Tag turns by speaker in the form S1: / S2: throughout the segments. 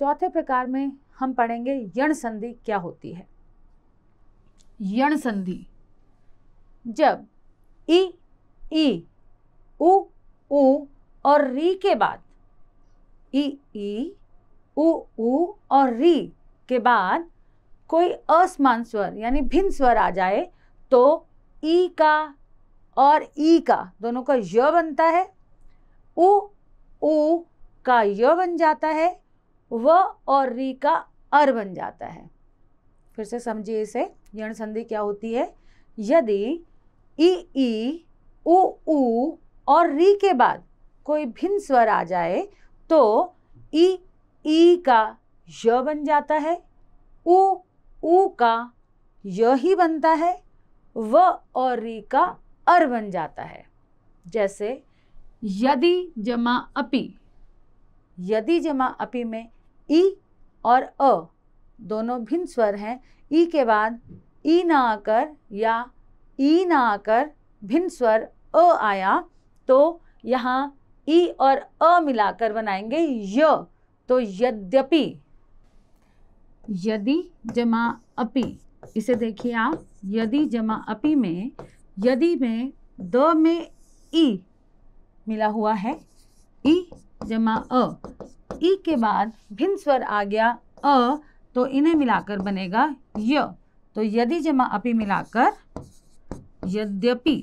S1: चौथे प्रकार में हम पढ़ेंगे यण संधि क्या होती है यण संधि जब ई ई उ उ और री के बाद ई ई उ उ और री के बाद कोई असमान स्वर यानी भिन्न स्वर आ जाए तो ई का और ई का दोनों का य बनता है उ उ का य बन जाता है व और री का अर बन जाता है फिर से समझिए इसे यण संधि क्या होती है यदि ई ई उ उ और री के बाद कोई भिन्न स्वर आ जाए तो ई ई का य बन जाता है उ ऊ का य ही बनता है व और री का अर बन जाता है जैसे यदि जमा अपि यदि जमा अपि में ई और अ दोनों भिन्न स्वर हैं ई के बाद ई ना आकर या ई ना आकर भिन्न स्वर अ आया तो यहाँ ई और अ मिलाकर बनाएंगे य तो यद्यपि यदि जमा अपि इसे देखिए आप यदि जमा अपि में यदि में द में ई मिला हुआ है ई जमा अ ई के बाद भिन्न स्वर आ गया अ तो इन्हें मिलाकर बनेगा य तो यदि जमा अपी मिलाकर यद्यपि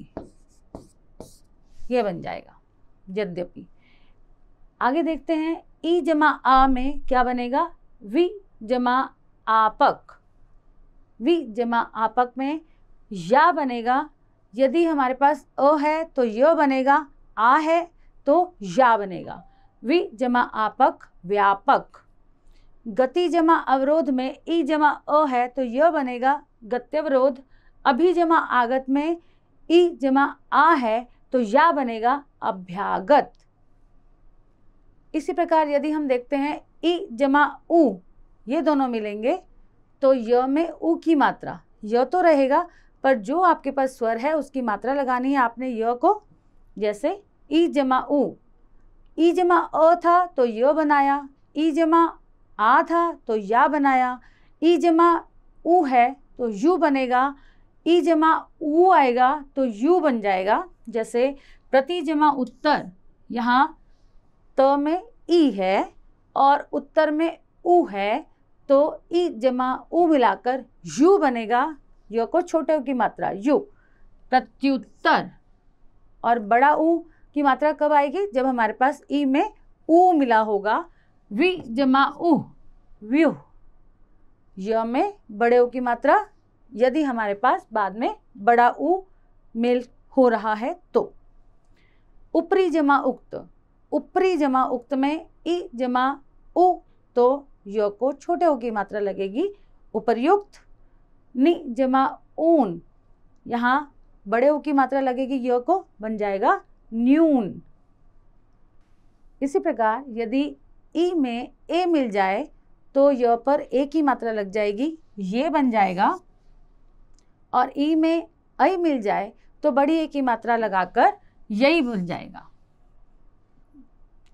S1: यह बन जाएगा यद्यपि आगे देखते हैं ई जमा आ में क्या बनेगा वि जमा आपक वि जमा आपक में या बनेगा यदि हमारे पास अ है तो य बनेगा आ है तो या बनेगा वि जमा आपक व्यापक गति जमा अवरोध में ई जमा अ है तो यह बनेगा गत्यवरोध अभी जमा आगत में ई जमा आ है तो या बनेगा अभ्यागत इसी प्रकार यदि हम देखते हैं ई जमा ऊ ये दोनों मिलेंगे तो य में ऊ की मात्रा य तो रहेगा पर जो आपके पास स्वर है उसकी मात्रा लगानी है आपने य को जैसे ई जमा ऊ ई जमा अ था तो य बनाया ई जमा आ था तो या बनाया ई जमा ऊ है तो यू बनेगा ई जमा उ आएगा तो यू बन जाएगा जैसे प्रति जमा उत्तर यहाँ त में ई है और उत्तर में ऊ है तो ई जमा ऊ मिलाकर यू बनेगा यो को छोटे की मात्रा यू प्रत्युत्तर और बड़ा ऊ की मात्रा कब आएगी जब हमारे पास ई में उ मिला होगा वि जमा उ व्यू य में बड़े ओ की मात्रा यदि हमारे पास बाद में बड़ा उ मेल हो रहा है तो ऊपरी जमा उक्त ऊपरी जमा उक्त में ई जमा उ तो य को छोटे ओ की मात्रा लगेगी उपरयुक्त नि जमा ऊन यहाँ बड़े ओ की मात्रा लगेगी य को बन जाएगा न्यून इसी प्रकार यदि ई e में ए मिल जाए तो य पर ए की मात्रा लग जाएगी ये बन जाएगा और ई e में ऐ मिल जाए तो बड़ी ए की मात्रा लगाकर यही बन जाएगा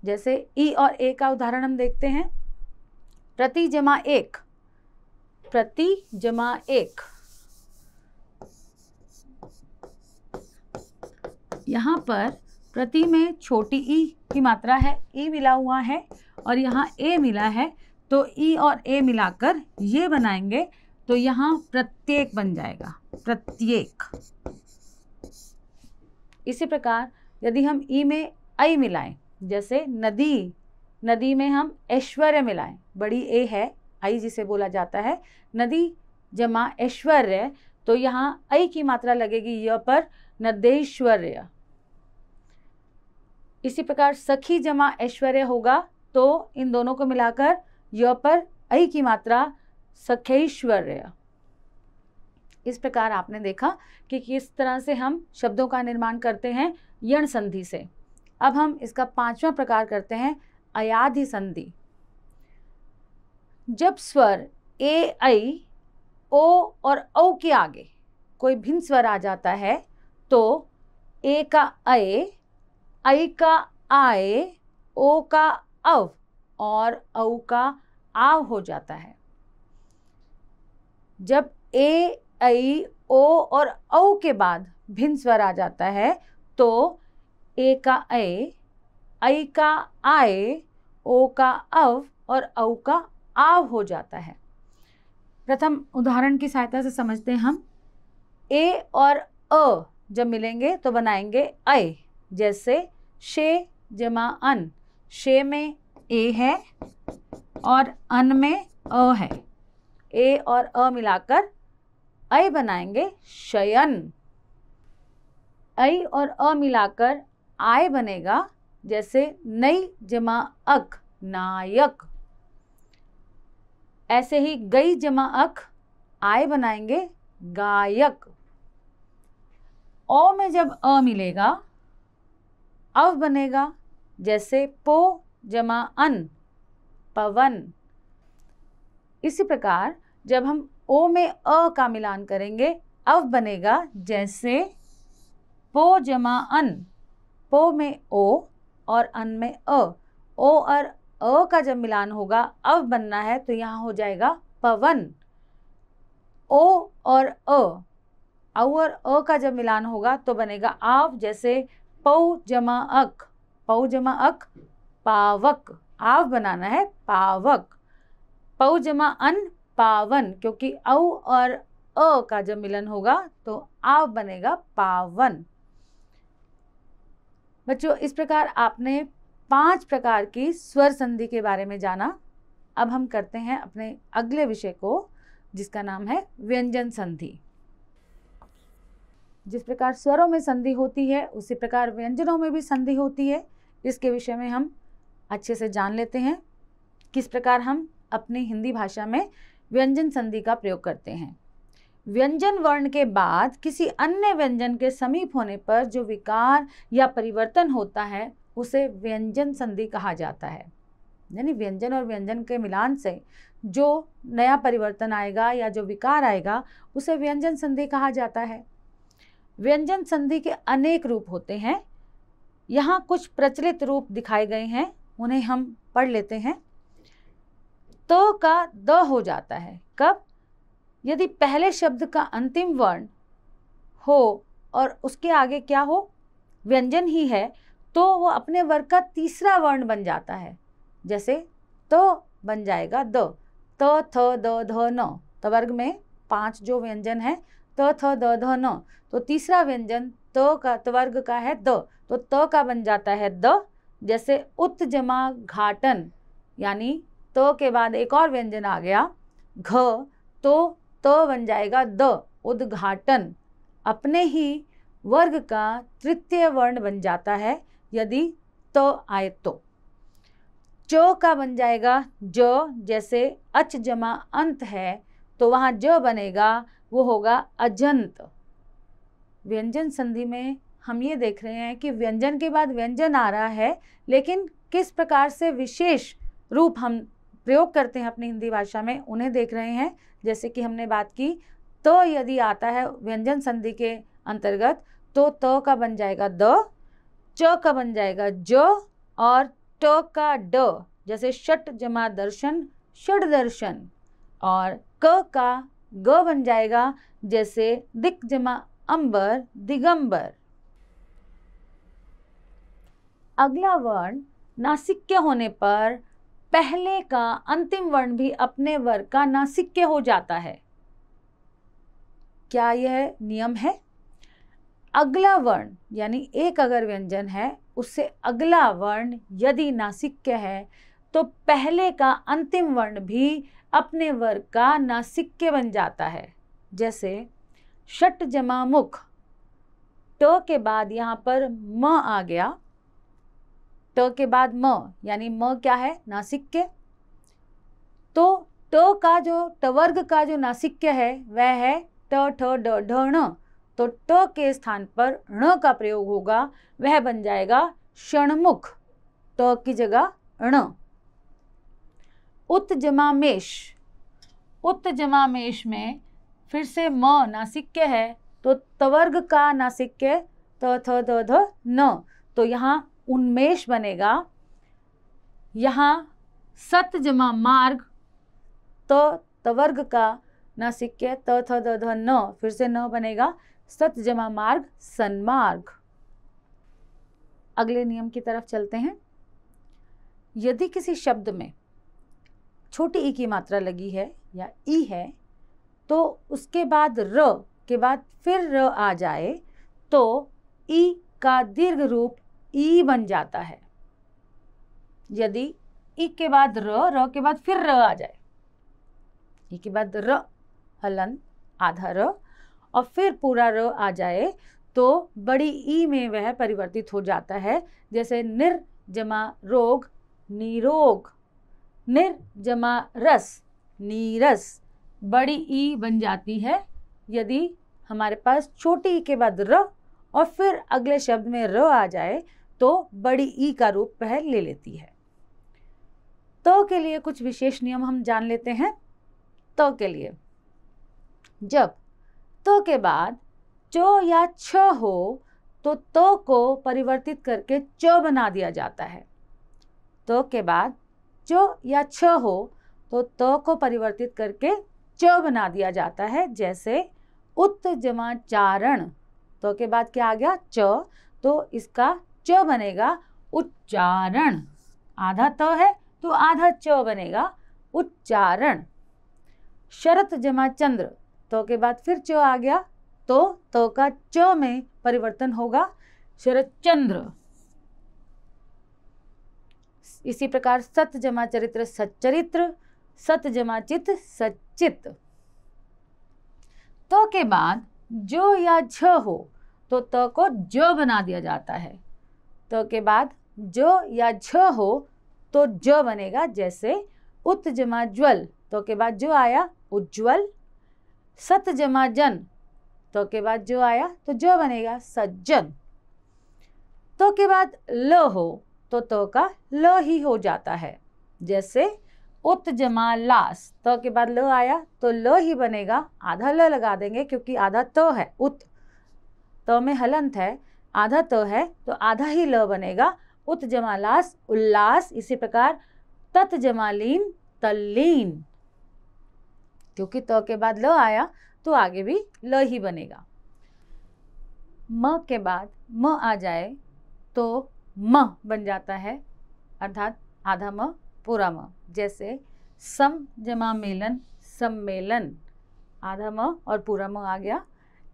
S1: जैसे ई e और ए का उदाहरण हम देखते हैं प्रति जमा एक प्रति जमा एक यहाँ पर प्रति में छोटी ई की मात्रा है ई मिला हुआ है और यहाँ ए मिला है तो ई और ए मिलाकर ये बनाएंगे तो यहाँ प्रत्येक बन जाएगा प्रत्येक इसी प्रकार यदि हम ई में आई मिलाएं जैसे नदी नदी में हम ऐश्वर्य मिलाएं बड़ी ए है आई जिसे बोला जाता है नदी जमा ऐश्वर्य तो यहाँ ऐ की मात्रा लगेगी य पर नदेश्वर्य इसी प्रकार सखी जमा ऐश्वर्य होगा तो इन दोनों को मिलाकर य पर ऐ की मात्रा सखेश्वर्य इस प्रकार आपने देखा कि किस तरह से हम शब्दों का निर्माण करते हैं यण संधि से अब हम इसका पांचवा प्रकार करते हैं अयाधि संधि जब स्वर ए ऐ ओ और औ के आगे कोई भिन्न स्वर आ जाता है तो ए का ए आई का आए ओ का अव और औ का आव हो जाता है जब ए ऐ ओ और औ के बाद भिन्न स्वर आ जाता है तो ए का ए ऐ का आए ओ का अव और औ का आव हो जाता है प्रथम उदाहरण की सहायता से समझते हैं हम ए और अ जब मिलेंगे तो बनाएंगे ऐ जैसे शे जमा अन शे में ए है और अन में अ है ए और अ मिलाकर ऐ बनाएंगे शयन ऐ और अ मिलाकर आय बनेगा जैसे नई जमा अक नायक ऐसे ही गई जमा अक आय बनाएंगे गायक ओ में जब अ मिलेगा अव बनेगा जैसे पो जमा अन पवन इसी प्रकार जब हम ओ में अ का मिलान करेंगे अव बनेगा जैसे पो जमा अन पो में ओ और अन में अ ओ और अ का जब मिलान होगा अव बनना है तो यहाँ हो जाएगा पवन ओ और अ औ और अ का जब मिलान होगा तो बनेगा आव जैसे पौ जमा अक पौ जमा अक पावक आव बनाना है पावक पौ जमा अन पावन क्योंकि औ और अ का जब मिलन होगा तो आव बनेगा पावन बच्चों इस प्रकार आपने पांच प्रकार की स्वर संधि के बारे में जाना अब हम करते हैं अपने अगले विषय को जिसका नाम है व्यंजन संधि जिस प्रकार स्वरों में संधि होती है उसी प्रकार व्यंजनों में भी संधि होती है इसके विषय में हम अच्छे से जान लेते हैं किस प्रकार हम अपनी हिंदी भाषा में व्यंजन संधि का प्रयोग करते हैं व्यंजन वर्ण के बाद किसी अन्य व्यंजन के समीप होने पर जो विकार या परिवर्तन होता है उसे व्यंजन संधि कहा जाता है यानी व्यंजन और व्यंजन के मिलान से जो नया परिवर्तन आएगा या जो विकार आएगा उसे व्यंजन संधि कहा जाता है व्यंजन संधि के अनेक रूप होते हैं यहाँ कुछ प्रचलित रूप दिखाए गए हैं उन्हें हम पढ़ लेते हैं तो का द हो जाता है कब यदि पहले शब्द का अंतिम वर्ण हो और उसके आगे क्या हो व्यंजन ही है तो वो अपने वर्ग का तीसरा वर्ण बन जाता है जैसे तो बन जाएगा द त थ द ध न तो वर्ग में पांच जो व्यंजन है त थ द ध न तो तीसरा व्यंजन त का वर्ग का है द तो त का बन जाता है द जैसे उत जमा घाटन यानी त के बाद एक और व्यंजन आ गया घ तो त बन जाएगा द उद्घाटन अपने ही वर्ग का तृतीय वर्ण बन जाता है यदि त आए तो च का बन जाएगा ज जैसे अच जमा अंत है तो वहाँ ज बनेगा वो होगा अजंत व्यंजन संधि में हम ये देख रहे हैं कि व्यंजन के बाद व्यंजन आ रहा है लेकिन किस प्रकार से विशेष रूप हम प्रयोग करते हैं अपनी हिंदी भाषा में उन्हें देख रहे हैं जैसे कि हमने बात की तो यदि आता है व्यंजन संधि के अंतर्गत तो त तो का बन जाएगा द च का बन जाएगा ज और ट का ड जैसे शट जमा दर्शन षड दर्शन और क का ग बन जाएगा जैसे दिक जमा अंबर दिगंबर अगला वर्ण नासिक्य होने पर पहले का अंतिम वर्ण भी अपने वर्ग का नासिक्य हो जाता है क्या यह नियम है अगला वर्ण यानी एक अगर व्यंजन है उससे अगला वर्ण यदि नासिक्य है तो पहले का अंतिम वर्ण भी अपने वर्ग का नासिक्य बन जाता है जैसे शट जमा मुख ट के बाद यहाँ पर म आ गया ट के बाद म यानी म क्या है नासिक्य तो ट का जो टवर्ग का जो नासिक्य है वह है ट ठ ढ ण तो ट के स्थान पर ण का प्रयोग होगा वह बन जाएगा षणमुख ट की जगह ण उत्तजमामेश उत्तजमामेश में फिर से म नासिक्य है तो तवर्ग का नासिक्य त थ द ध न तो यहाँ उन्मेष बनेगा यहाँ सत जमा मार्ग त तवर्ग का नासिक्य त थ द ध न फिर से न बनेगा सत जमा मार्ग सन्मार्ग अगले नियम की तरफ चलते हैं यदि किसी शब्द में छोटी ई की मात्रा लगी है या ई है तो उसके बाद र के बाद फिर र आ जाए तो ई का दीर्घ रूप ई बन जाता है यदि ई के बाद र र के बाद फिर र आ जाए ई के बाद र हलन आधा र और फिर पूरा र आ जाए तो बड़ी ई में वह परिवर्तित हो जाता है जैसे निर जमा रोग निरोग निर जमा रस नीरस बड़ी ई बन जाती है यदि हमारे पास छोटी ई के बाद र और फिर अगले शब्द में र आ जाए तो बड़ी ई का रूप वह ले लेती है तो के लिए कुछ विशेष नियम हम जान लेते हैं तो के लिए जब तो के बाद चो या छ हो तो तो को परिवर्तित करके च बना दिया जाता है तो के बाद चो या छ हो तो त को परिवर्तित करके च बना दिया जाता है जैसे उत्त जमा चारण तो के बाद क्या आ गया च तो इसका च बनेगा उच्चारण आधा त है तो आधा च बनेगा उच्चारण शरत जमा चंद्र तो के बाद फिर च आ गया तो तो का च में परिवर्तन होगा शरत चंद्र इसी प्रकार सत जमा चरित्र सच्चरित्र सत जमा चित सचित तो के बाद जो या झ हो तो त को ज बना दिया जाता है त के बाद जो या झ हो तो ज बनेगा जैसे उत जमा ज्वल तो के बाद जो आया उज्ज्वल सत जमा जन तो के बाद जो आया तो ज बनेगा सज्जन तो के बाद ल हो तो त का ल ही हो जाता है जैसे उत जमा लास त के बाद ल आया तो ल ही बनेगा आधा ल लगा देंगे क्योंकि आधा त है उत तो में हलंत है आधा त है तो आधा ही ल बनेगा उत जमा लास उल्लास इसी प्रकार तत जमालीन तल्लीन क्योंकि त के बाद ल आया तो आगे भी ल ही बनेगा म के बाद म आ जाए तो म बन जाता है अर्थात आधा म पूरा म जैसे सम जमा मेलन सम्मेलन आधा म और पूरा म आ गया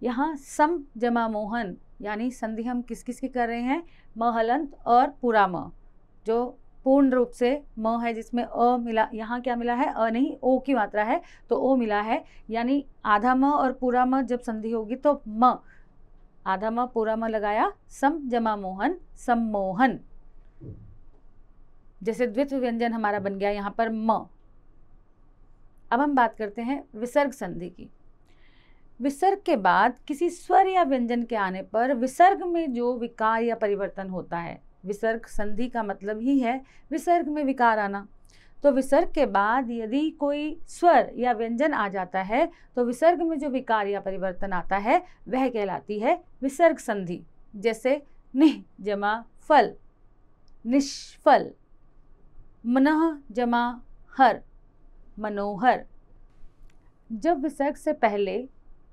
S1: यहाँ सम जमा मोहन यानी संधि हम किस किस की कर रहे हैं म हलंत और पूरा म जो पूर्ण रूप से म है जिसमें अ मिला यहाँ क्या मिला है अ नहीं ओ की मात्रा है तो ओ मिला है यानी आधा म और पूरा म जब संधि होगी तो म आधा मा पूरा मा लगाया सम जमा मोहन सम्मोहन जैसे द्वित्व व्यंजन हमारा बन गया यहाँ पर म अब हम बात करते हैं विसर्ग संधि की विसर्ग के बाद किसी स्वर या व्यंजन के आने पर विसर्ग में जो विकार या परिवर्तन होता है विसर्ग संधि का मतलब ही है विसर्ग में विकार आना तो विसर्ग के बाद यदि कोई स्वर या व्यंजन आ जाता है तो विसर्ग में जो विकार या परिवर्तन आता है वह कहलाती है विसर्ग संधि जैसे निह जमा फल निष्फल मन जमा हर मनोहर जब विसर्ग से पहले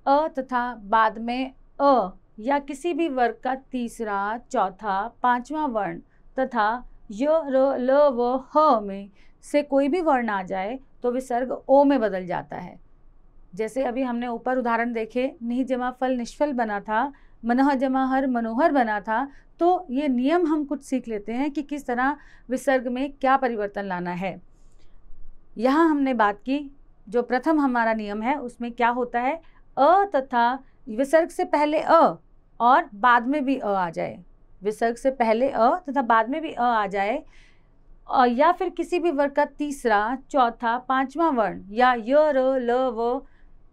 S1: अ तथा बाद में अ या किसी भी वर्ग का तीसरा चौथा पांचवा वर्ण तथा य र ल व ह में से कोई भी वर्ण आ जाए तो विसर्ग ओ में बदल जाता है जैसे अभी हमने ऊपर उदाहरण देखे निह जमा फल निष्फल बना था मनह जमा हर मनोहर बना था तो ये नियम हम कुछ सीख लेते हैं कि किस तरह विसर्ग में क्या परिवर्तन लाना है यहाँ हमने बात की जो प्रथम हमारा नियम है उसमें क्या होता है अ तथा विसर्ग से पहले अ और बाद में भी अ आ जाए विसर्ग से पहले अ तथा बाद में भी अ आ जाए या फिर किसी भी वर्ग का तीसरा चौथा पांचवा वर्ण या य र ल व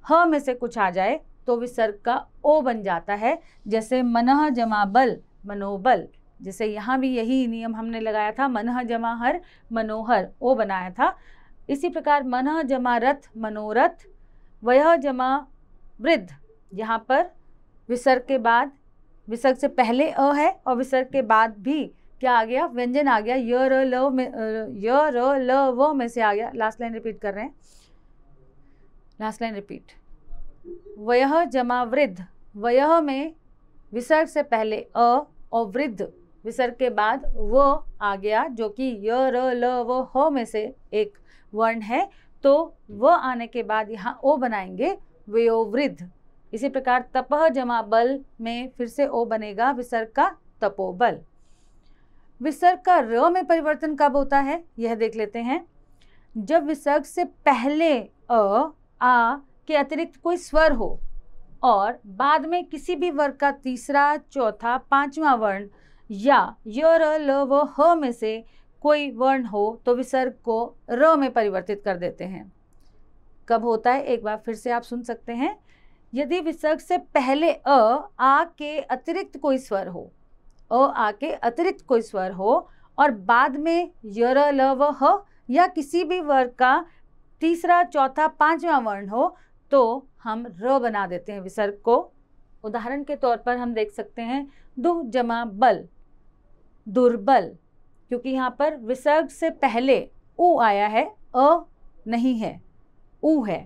S1: ह में से कुछ आ जाए तो विसर्ग का ओ बन जाता है जैसे मनह जमा बल मनोबल जैसे यहाँ भी यही नियम हमने लगाया था मनह जमा हर मनोहर ओ बनाया था इसी प्रकार मनह जमा रथ मनोरथ वह जमा वृद्ध यहाँ पर विसर्ग के बाद विसर्ग से पहले अ है और विसर्ग के बाद भी क्या आ गया व्यंजन आ गया य र ल में व में से आ गया लास्ट लाइन रिपीट कर रहे हैं लास्ट लाइन रिपीट वय जमा वृद्ध वय में विसर्ग से पहले अ और वृद्ध विसर्ग के बाद व आ गया जो कि य र ल व ह में से एक वर्ण है तो व आने के बाद यहाँ ओ बनाएंगे वयोवृद्ध इसी प्रकार तपह जमा बल में फिर से ओ बनेगा विसर्ग का तपोबल विसर्ग का र में परिवर्तन कब होता है यह देख लेते हैं जब विसर्ग से पहले अ आ के अतिरिक्त कोई स्वर हो और बाद में किसी भी वर्ग का तीसरा चौथा पांचवा वर्ण या य र ल व ह में से कोई वर्ण हो तो विसर्ग को र में परिवर्तित कर देते हैं कब होता है एक बार फिर से आप सुन सकते हैं यदि विसर्ग से पहले अ आ के अतिरिक्त कोई स्वर हो अ आ के अतिरिक्त कोई स्वर हो और बाद में यर ल व ह या किसी भी वर्ग का तीसरा चौथा पांचवा वर्ण हो तो हम र बना देते हैं विसर्ग को उदाहरण के तौर पर हम देख सकते हैं दुह जमा बल दुर्बल क्योंकि यहाँ पर विसर्ग से पहले ऊ आया है अ नहीं है उ है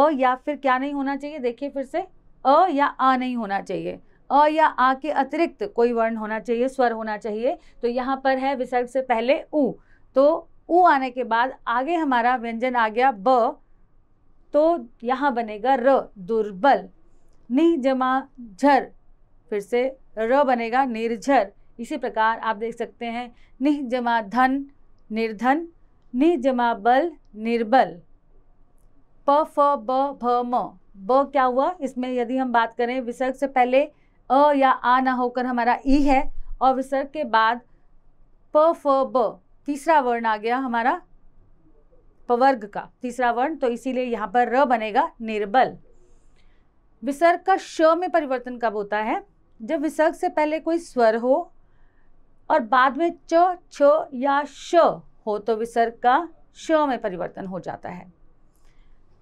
S1: अ या फिर क्या नहीं होना चाहिए देखिए फिर से अ या आ नहीं होना चाहिए अ या आ के अतिरिक्त कोई वर्ण होना चाहिए स्वर होना चाहिए तो यहाँ पर है विसर्ग से पहले ऊ तो उ आने के बाद आगे हमारा व्यंजन आ गया ब तो यहाँ बनेगा र दुर्बल नि जमा झर फिर से र बनेगा निर्झर इसी प्रकार आप देख सकते हैं निह जमा धन निर्धन नि जमा बल निर्बल प फ ब भ म ब क्या हुआ इसमें यदि हम बात करें विसर्ग से पहले अ या आ ना होकर हमारा ई है और विसर्ग के बाद प फ ब तीसरा वर्ण आ गया हमारा पवर्ग का तीसरा वर्ण तो इसीलिए यहाँ पर र बनेगा निर्बल विसर्ग का श में परिवर्तन कब होता है जब विसर्ग से पहले कोई स्वर हो और बाद में च छ या श हो तो विसर्ग का श में परिवर्तन हो जाता है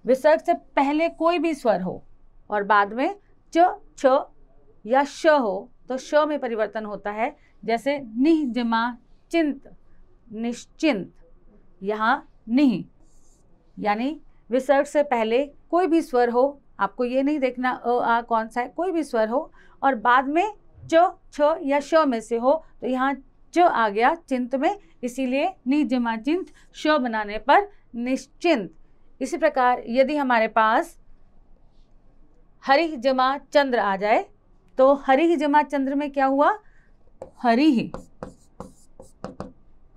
S1: विसर्ग से पहले कोई भी स्वर हो और बाद में च छ या श हो तो श में परिवर्तन होता है जैसे निजमा चिंत निश्चिंत यहाँ निह यानी विसर्ग से पहले कोई भी स्वर हो आपको ये नहीं देखना अ आ कौन सा है कोई भी स्वर हो और बाद में च छ या श में से हो तो यहाँ च आ गया चिंत में इसीलिए निजमा चिंत श बनाने पर निश्चिंत इसी प्रकार यदि हमारे पास हरि जमा चंद्र आ जाए तो हरिह ही जमात चंद्र में क्या हुआ हरि ही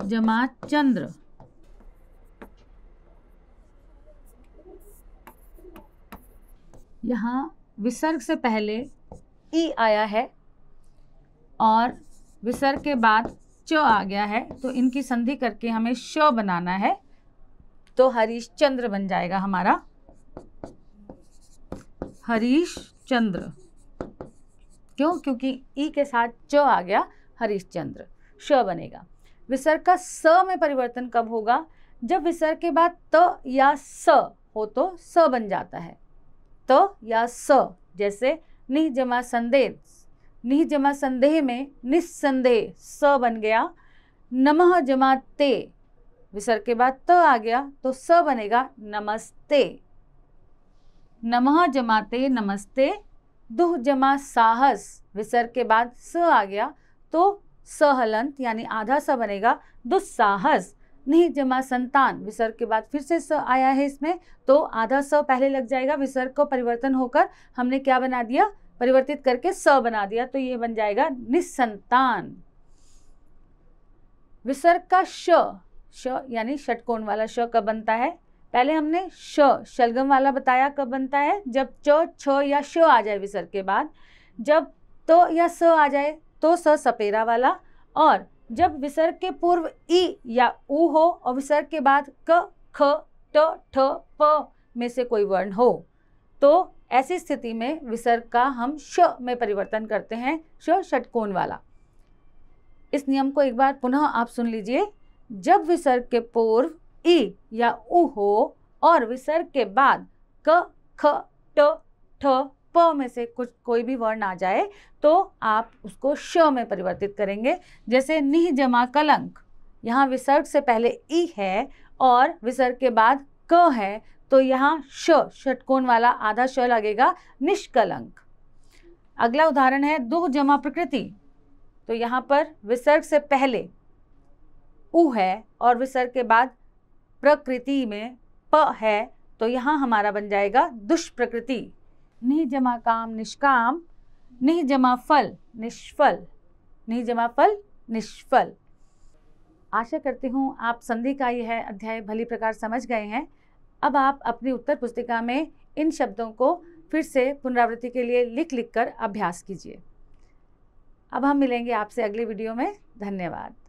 S1: जमात चंद्र यहां विसर्ग से पहले ई आया है और विसर्ग के बाद च आ गया है तो इनकी संधि करके हमें श बनाना है तो हरीश चंद्र बन जाएगा हमारा हरीश चंद्र क्यों क्योंकि ई के साथ च आ गया हरिश्चंद्र श बनेगा विसर्ग का स में परिवर्तन कब होगा जब विसर्ग के बाद त या स हो तो स बन जाता है त या स जैसे निह जमा संदेह निह जमा संदेह में निस्संदेह स बन गया नमः जमा ते विसर्ग के बाद त आ गया तो स बनेगा नमस्ते नमः जमाते नमस्ते दुह जमा साहस विसर्ग के बाद स आ गया तो सहलंत यानी आधा स बनेगा दुस्साहस नहीं जमा संतान विसर्ग के बाद फिर से स आया है इसमें तो आधा स पहले लग जाएगा विसर्ग को परिवर्तन होकर हमने क्या बना दिया परिवर्तित करके स बना दिया तो ये बन जाएगा निसंतान विसर्ग का श यानी षटकोण वाला श कब बनता है पहले हमने श शलगम वाला बताया कब बनता है जब च छ या श आ जाए विसर्ग के बाद जब तो या स आ जाए तो स सपेरा वाला और जब विसर्ग के पूर्व ई या उ हो और विसर्ग के बाद क ख ट ठ प में से कोई वर्ण हो तो ऐसी स्थिति में विसर्ग का हम श में परिवर्तन करते हैं श षटकोण वाला इस नियम को एक बार पुनः आप सुन लीजिए जब विसर्ग के पूर्व ई या उ हो और विसर्ग के बाद क ख ट ठ प में से कुछ कोई भी वर्ण आ जाए तो आप उसको श में परिवर्तित करेंगे जैसे निह जमा कलंक यहाँ विसर्ग से पहले ई है और विसर्ग के बाद क है तो यहाँ श षटकोण वाला आधा श लगेगा निष्कलंक अगला उदाहरण है दुह जमा प्रकृति तो यहाँ पर विसर्ग से पहले उ है और विसर्ग के बाद प्रकृति में प है तो यहाँ हमारा बन जाएगा दुष्प्रकृति निह जमा काम निष्काम निह जमा फल निष्फल निह जमा फल निष्फल आशा करती हूँ आप संधि का यह अध्याय भली प्रकार समझ गए हैं अब आप अपनी उत्तर पुस्तिका में इन शब्दों को फिर से पुनरावृत्ति के लिए लिख लिख कर अभ्यास कीजिए अब हम मिलेंगे आपसे अगले वीडियो में धन्यवाद